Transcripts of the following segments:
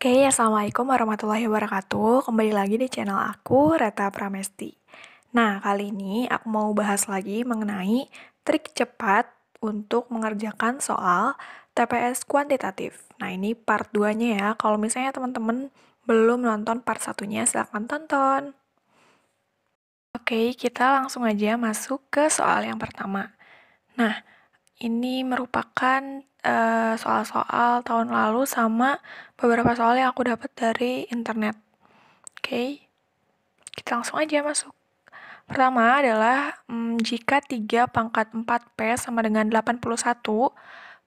Oke, okay, Assalamualaikum warahmatullahi wabarakatuh. Kembali lagi di channel aku, Reta Pramesti. Nah, kali ini aku mau bahas lagi mengenai trik cepat untuk mengerjakan soal TPS kuantitatif. Nah, ini part 2-nya ya. Kalau misalnya teman-teman belum nonton part satunya, silahkan tonton. Oke, okay, kita langsung aja masuk ke soal yang pertama. Nah, ini merupakan Eh, soal-soal uh, tahun lalu sama beberapa soal yang aku dapat dari internet. Oke, okay. kita langsung aja masuk. Pertama adalah um, jika 3 pangkat 4P sama dengan 81,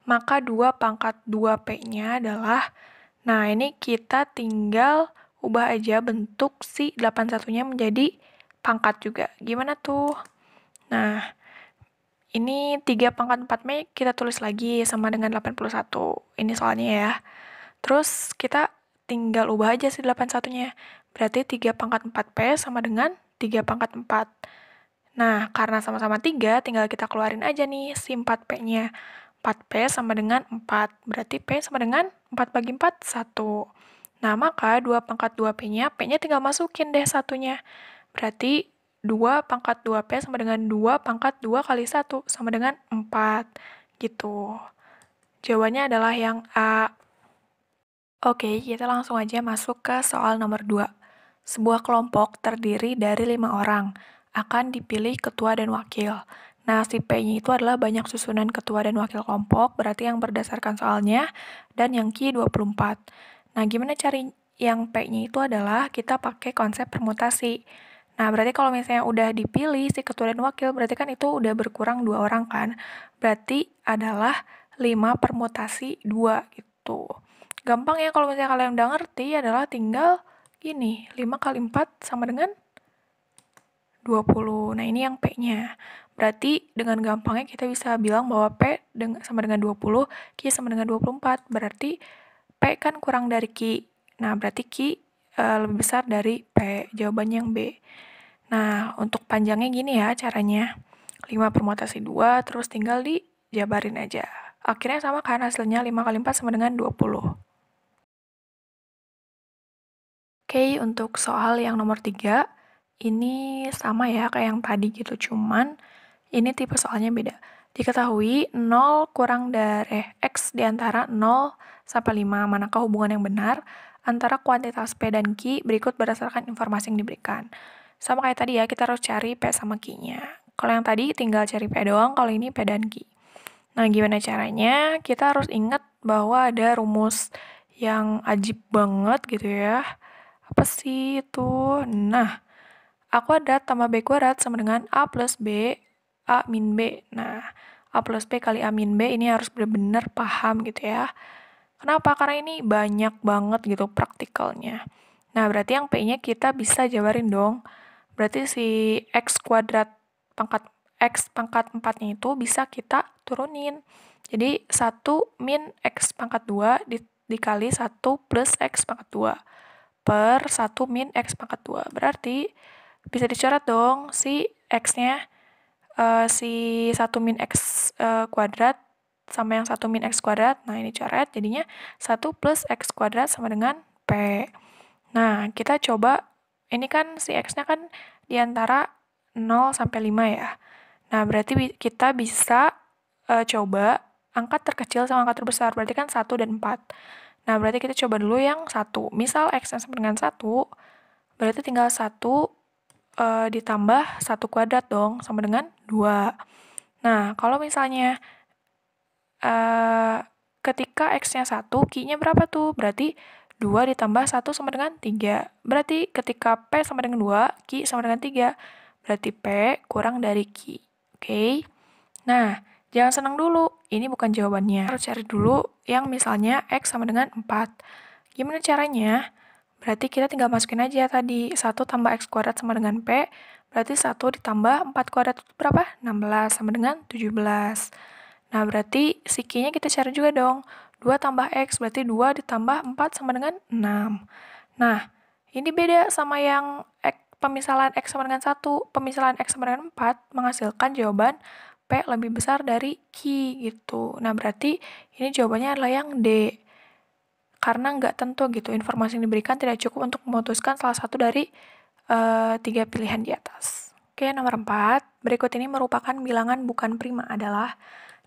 maka 2 pangkat 2P-nya adalah, nah ini kita tinggal ubah aja bentuk si 81-nya menjadi pangkat juga. Gimana tuh? Nah, ini 3 pangkat 4 Mei kita tulis lagi sama dengan 81. Ini soalnya ya. Terus kita tinggal ubah aja si 81-nya. Berarti 3 pangkat 4 P sama dengan 3 pangkat 4. Nah, karena sama-sama 3, tinggal kita keluarin aja nih si 4P-nya. 4P sama dengan 4. Berarti P sama dengan 4 bagi 4, 1. Nah, maka 2 pangkat 2P-nya, P-nya tinggal masukin deh satunya. Berarti 2 pangkat 2P sama dengan 2 pangkat 2 kali 1 sama dengan 4 gitu. Jawabannya adalah yang A. Oke, kita langsung aja masuk ke soal nomor 2. Sebuah kelompok terdiri dari lima orang, akan dipilih ketua dan wakil. Nah, si P-nya itu adalah banyak susunan ketua dan wakil kelompok, berarti yang berdasarkan soalnya, dan yang Q 24. Nah, gimana cari yang P-nya itu adalah kita pakai konsep permutasi. Nah, berarti kalau misalnya udah dipilih si ketua dan wakil, berarti kan itu udah berkurang dua orang kan? Berarti adalah 5 permutasi 2 gitu. Gampang ya kalau misalnya kalian udah ngerti adalah tinggal gini, 5 kali 4 sama dengan 20. Nah, ini yang P-nya. Berarti dengan gampangnya kita bisa bilang bahwa P dengan, sama dengan 20, Q sama dengan 24. Berarti P kan kurang dari Q. Nah, berarti Q uh, lebih besar dari P. Jawabannya yang B. Nah, untuk panjangnya gini ya caranya. 5 permutasi 2, terus tinggal dijabarin aja. Akhirnya sama kan hasilnya 5 kali 4 sama dengan 20. Oke, untuk soal yang nomor 3, ini sama ya kayak yang tadi gitu, cuman ini tipe soalnya beda. Diketahui 0 kurang dari eh, X di antara 0 sampai 5, manakah hubungan yang benar antara kuantitas P dan Q berikut berdasarkan informasi yang diberikan. Sama kayak tadi ya, kita harus cari P sama Q-nya. Kalau yang tadi tinggal cari P doang, kalau ini P dan Q. Nah, gimana caranya? Kita harus ingat bahwa ada rumus yang ajib banget gitu ya. Apa sih itu? Nah, aku ada tambah B kuadrat sama dengan A plus B A min B. Nah, A plus B kali A min B ini harus benar-benar paham gitu ya. Kenapa? Karena ini banyak banget gitu praktikalnya. Nah, berarti yang P-nya kita bisa jawarin dong. Berarti si X kuadrat pangkat X pangkat 4-nya itu bisa kita turunin. Jadi 1 min X pangkat 2 di, dikali 1 plus X pangkat 2 per 1 min X pangkat 2. Berarti bisa dicoret dong si X-nya uh, si 1 min x uh, kuadrat sama yang 1 min x kuadrat. Nah, ini coret jadinya 1 plus x kuadrat sama dengan P. Nah, kita coba, ini kan si x-nya kan diantara 0 sampai 5 ya. Nah, berarti bi kita bisa uh, coba angka terkecil sama angka terbesar, berarti kan 1 dan 4. Nah, berarti kita coba dulu yang 1. Misal x nya sama dengan 1, berarti tinggal 1 e, ditambah satu kuadrat dong, sama dengan dua. Nah, kalau misalnya e, ketika X-nya satu Q-nya berapa tuh? Berarti dua ditambah satu sama dengan tiga. Berarti ketika P sama dengan dua, Q sama dengan tiga, Berarti P kurang dari Q. Oke? Okay? Nah, jangan senang dulu. Ini bukan jawabannya. Harus cari dulu yang misalnya X sama dengan empat. Gimana caranya? Berarti kita tinggal masukin aja tadi 1 tambah X kuadrat sama dengan P, berarti 1 ditambah 4 kuadrat itu berapa? 16 sama dengan 17. Nah, berarti sikinya kita cari juga dong. 2 tambah X berarti 2 ditambah 4 sama dengan 6. Nah, ini beda sama yang X, pemisalan X sama dengan 1. Pemisalan X sama dengan 4 menghasilkan jawaban P lebih besar dari Q gitu. Nah, berarti ini jawabannya adalah yang D karena nggak tentu gitu informasi yang diberikan tidak cukup untuk memutuskan salah satu dari uh, tiga pilihan di atas. Oke, nomor empat Berikut ini merupakan bilangan bukan prima adalah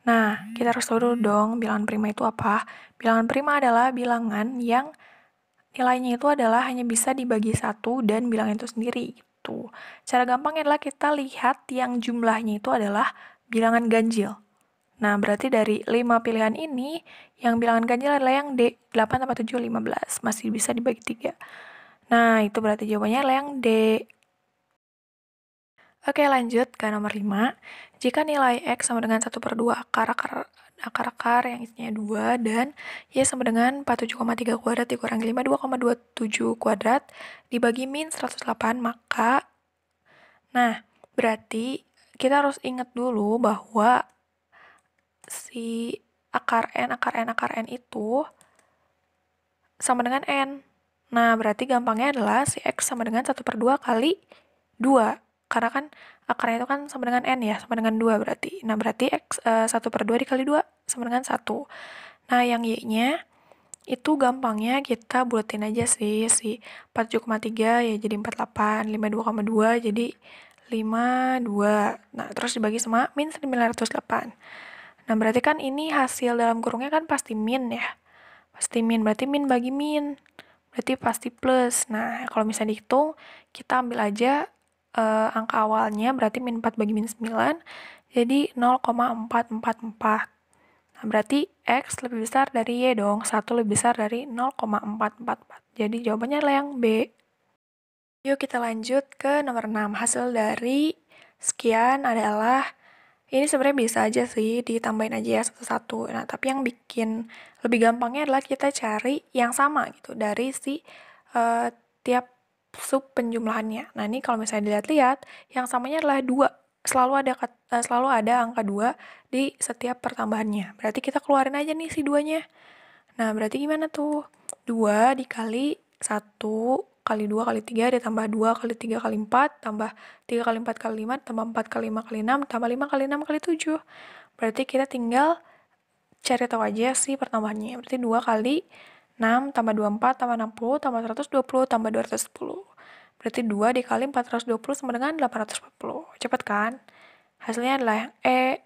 Nah, kita harus tahu dulu dong bilangan prima itu apa. Bilangan prima adalah bilangan yang nilainya itu adalah hanya bisa dibagi satu dan bilangan itu sendiri gitu. Cara gampangnya adalah kita lihat yang jumlahnya itu adalah bilangan ganjil. Nah, berarti dari 5 pilihan ini, yang bilangan ganjil adalah yang D, 8 tambah 7, 15. Masih bisa dibagi 3. Nah, itu berarti jawabannya adalah yang D. Oke, lanjut ke nomor 5. Jika nilai X sama dengan 1 per 2 akar-akar akar-akar yang isinya 2 dan Y sama dengan 47,3 kuadrat dikurangi 52,27 kuadrat dibagi min 108 maka nah berarti kita harus ingat dulu bahwa si akar N, akar N, akar N itu sama dengan N. Nah, berarti gampangnya adalah si X sama dengan 1 per 2 kali 2. Karena kan akarnya itu kan sama dengan N ya, sama dengan 2 berarti. Nah, berarti X uh, eh, 1 per 2 dikali 2 sama dengan 1. Nah, yang Y-nya itu gampangnya kita buletin aja sih si 47,3 ya jadi 48, 52,2 jadi 52. Nah, terus dibagi sama min 908. Nah, berarti kan ini hasil dalam kurungnya kan pasti min ya. Pasti min, berarti min bagi min. Berarti pasti plus. Nah, kalau misalnya dihitung, kita ambil aja uh, angka awalnya, berarti min 4 bagi min 9, jadi 0,444. Nah, berarti X lebih besar dari Y dong, 1 lebih besar dari 0,444. Jadi jawabannya adalah yang B. Yuk kita lanjut ke nomor 6. Hasil dari sekian adalah ini sebenarnya bisa aja sih ditambahin aja ya satu-satu. Nah, tapi yang bikin lebih gampangnya adalah kita cari yang sama gitu dari si uh, tiap sub penjumlahannya. Nah, ini kalau misalnya dilihat-lihat, yang samanya adalah dua selalu ada eh, selalu ada angka dua di setiap pertambahannya. Berarti kita keluarin aja nih si duanya. Nah, berarti gimana tuh? dua dikali satu? kali 2 kali 3 ditambah 2 kali 3 kali 4 tambah 3 kali 4 kali 5 tambah 4 kali 5 kali 6 tambah 5 kali 6 kali 7 berarti kita tinggal cari tahu aja sih pertambahannya berarti 2 kali 6 tambah 24 tambah 60 tambah 120 tambah 210 berarti 2 dikali 420 sama dengan 840 cepat kan hasilnya adalah yang E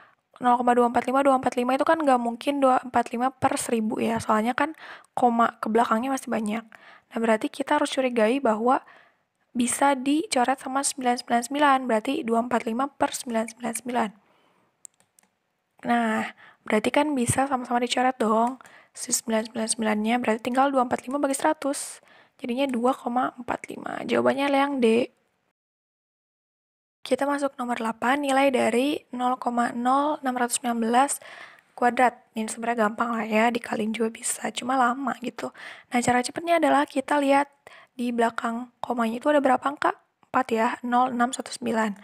0,245 245 itu kan nggak mungkin 245 per 1000 ya soalnya kan koma ke belakangnya masih banyak nah berarti kita harus curigai bahwa bisa dicoret sama 999 berarti 245 per 999 nah berarti kan bisa sama-sama dicoret dong 999 nya berarti tinggal 245 bagi 100 jadinya 2,45 jawabannya yang D kita masuk nomor 8, nilai dari 0,0619 kuadrat. Ini sebenarnya gampang lah ya, dikalin juga bisa, cuma lama gitu. Nah, cara cepatnya adalah kita lihat di belakang komanya itu ada berapa angka? 4 ya, 0619.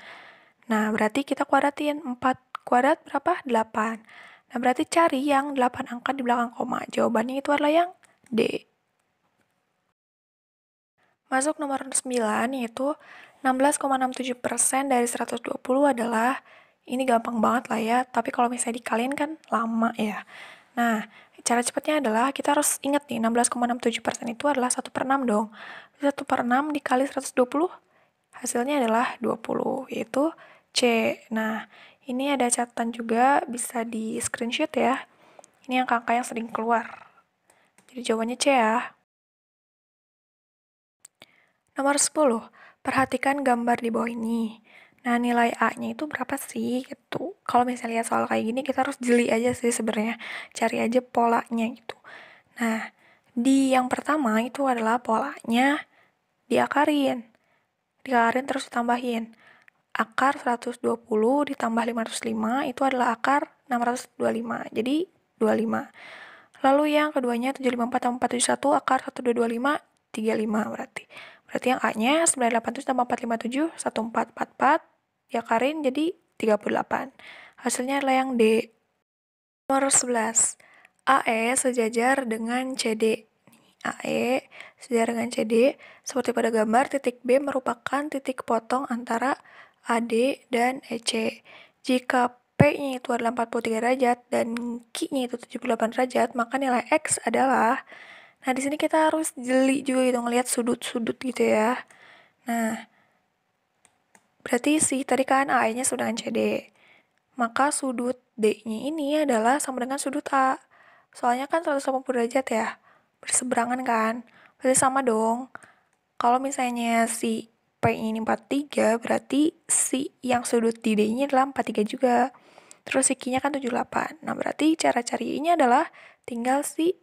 Nah, berarti kita kuadratin 4 kuadrat berapa? 8. Nah, berarti cari yang 8 angka di belakang koma. Jawabannya itu adalah yang D. Masuk nomor 9 yaitu 16,67% dari 120 adalah ini gampang banget lah ya, tapi kalau misalnya dikalian kan lama ya. Nah, cara cepatnya adalah kita harus ingat nih 16,67% itu adalah 1 per 6 dong. 1 per 6 dikali 120 hasilnya adalah 20 yaitu C. Nah, ini ada catatan juga bisa di screenshot ya. Ini angka-angka yang sering keluar. Jadi jawabannya C ya. Nomor 10, perhatikan gambar di bawah ini. Nah, nilai A-nya itu berapa sih gitu. Kalau misalnya lihat soal kayak gini, kita harus jeli aja sih sebenarnya. Cari aja polanya gitu. Nah, di yang pertama itu adalah polanya diakarin. Diakarin terus ditambahin. Akar 120 ditambah 505 itu adalah akar 625. Jadi 25. Lalu yang keduanya 754 tambah 471 akar 1225 35 berarti. Berarti yang A-nya 987 tambah 457, 1444, Karin jadi 38. Hasilnya adalah yang D. Nomor 11. AE sejajar dengan CD. AE sejajar dengan CD. Seperti pada gambar, titik B merupakan titik potong antara AD dan EC. Jika P-nya itu adalah 43 derajat dan Q-nya itu 78 derajat, maka nilai X adalah Nah, di sini kita harus jeli juga gitu ngelihat sudut-sudut gitu ya. Nah, berarti sih tadi kan A-nya sama dengan CD. Maka sudut D-nya ini adalah sama dengan sudut A. Soalnya kan 180 derajat ya. Berseberangan kan? Berarti sama dong. Kalau misalnya si P ini 43, berarti si yang sudut di D-nya adalah 43 juga. Terus si Q-nya kan 78. Nah, berarti cara cari ini adalah tinggal si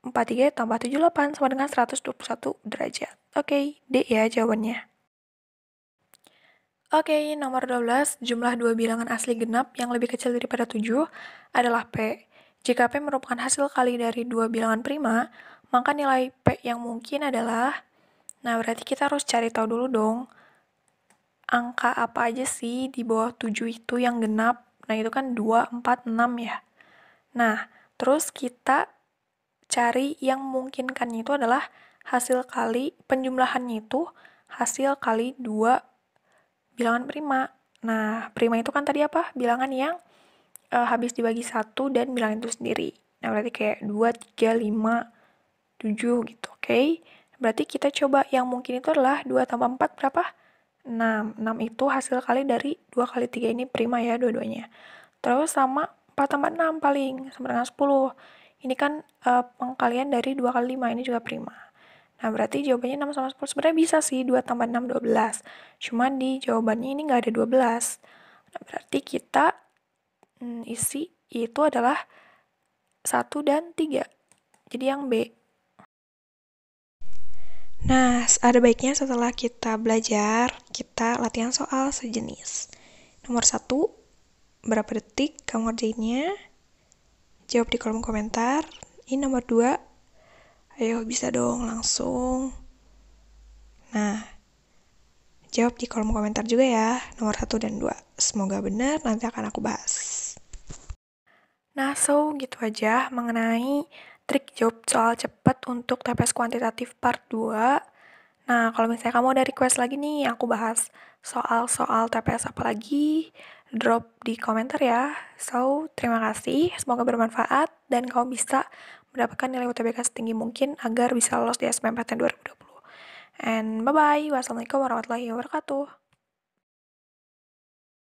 43 tambah 78 sama dengan 121 derajat. Oke, okay, D ya jawabannya. Oke, okay, nomor 12, jumlah dua bilangan asli genap yang lebih kecil daripada 7 adalah P. Jika P merupakan hasil kali dari dua bilangan prima, maka nilai P yang mungkin adalah... Nah, berarti kita harus cari tahu dulu dong, angka apa aja sih di bawah 7 itu yang genap. Nah, itu kan 2, 4, 6 ya. Nah, terus kita cari yang memungkinkannya itu adalah hasil kali penjumlahannya itu hasil kali dua bilangan prima. Nah, prima itu kan tadi apa? Bilangan yang e, habis dibagi satu dan bilangan itu sendiri. Nah, berarti kayak 2, 3, 5, 7 gitu, oke? Okay? Berarti kita coba yang mungkin itu adalah 2 tambah 4 berapa? 6. 6 itu hasil kali dari 2 kali 3 ini prima ya dua-duanya. Terus sama 4 tambah 6 paling, sama dengan 10. Ini kan uh, pengkalian dari 2 kali 5, ini juga prima. Nah, berarti jawabannya 6 sama 10. Sebenarnya bisa sih, 2 tambah 6, 12. Cuma di jawabannya ini nggak ada 12. Nah, berarti kita hmm, isi itu adalah 1 dan 3. Jadi yang B. Nah, ada baiknya setelah kita belajar, kita latihan soal sejenis. Nomor 1, berapa detik kamu ngerjainnya? jawab di kolom komentar. Ini nomor dua. Ayo bisa dong langsung. Nah, jawab di kolom komentar juga ya, nomor satu dan dua. Semoga benar, nanti akan aku bahas. Nah, so gitu aja mengenai trik jawab soal cepat untuk TPS kuantitatif part 2. Nah, kalau misalnya kamu ada request lagi nih, aku bahas soal-soal TPS apa lagi, drop di komentar ya. So, terima kasih. Semoga bermanfaat dan kamu bisa mendapatkan nilai UTBK setinggi mungkin agar bisa lolos di SBMPTN 2020. And bye-bye. Wassalamualaikum warahmatullahi wabarakatuh.